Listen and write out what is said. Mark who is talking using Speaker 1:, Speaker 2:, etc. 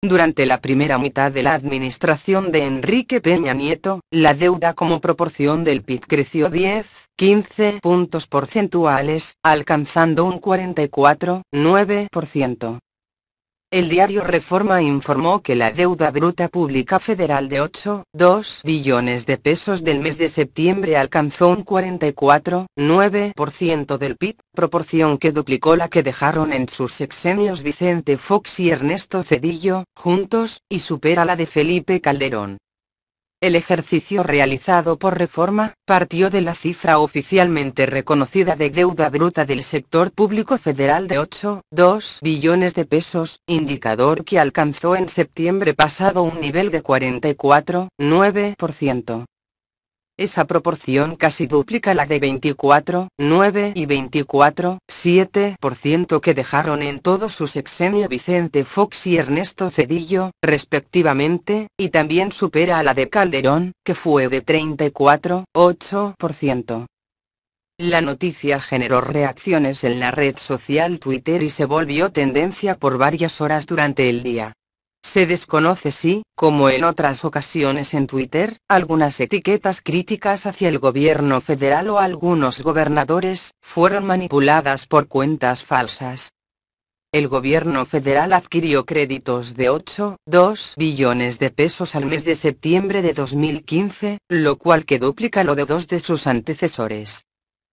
Speaker 1: Durante la primera mitad de la administración de Enrique Peña Nieto, la deuda como proporción del PIB creció 10, 15 puntos porcentuales, alcanzando un 44,9%. El diario Reforma informó que la deuda bruta pública federal de 8,2 billones de pesos del mes de septiembre alcanzó un 44,9% del PIB, proporción que duplicó la que dejaron en sus sexenios Vicente Fox y Ernesto Cedillo, juntos, y supera la de Felipe Calderón. El ejercicio realizado por Reforma partió de la cifra oficialmente reconocida de deuda bruta del sector público federal de 8,2 billones de pesos, indicador que alcanzó en septiembre pasado un nivel de 44,9%. Esa proporción casi duplica la de 24,9 y 24, que dejaron en todos sus sexenio Vicente Fox y Ernesto Cedillo, respectivamente, y también supera a la de Calderón, que fue de 34, 8%. La noticia generó reacciones en la red social Twitter y se volvió tendencia por varias horas durante el día. Se desconoce si, como en otras ocasiones en Twitter, algunas etiquetas críticas hacia el gobierno federal o algunos gobernadores, fueron manipuladas por cuentas falsas. El gobierno federal adquirió créditos de 8,2 billones de pesos al mes de septiembre de 2015, lo cual que duplica lo de dos de sus antecesores.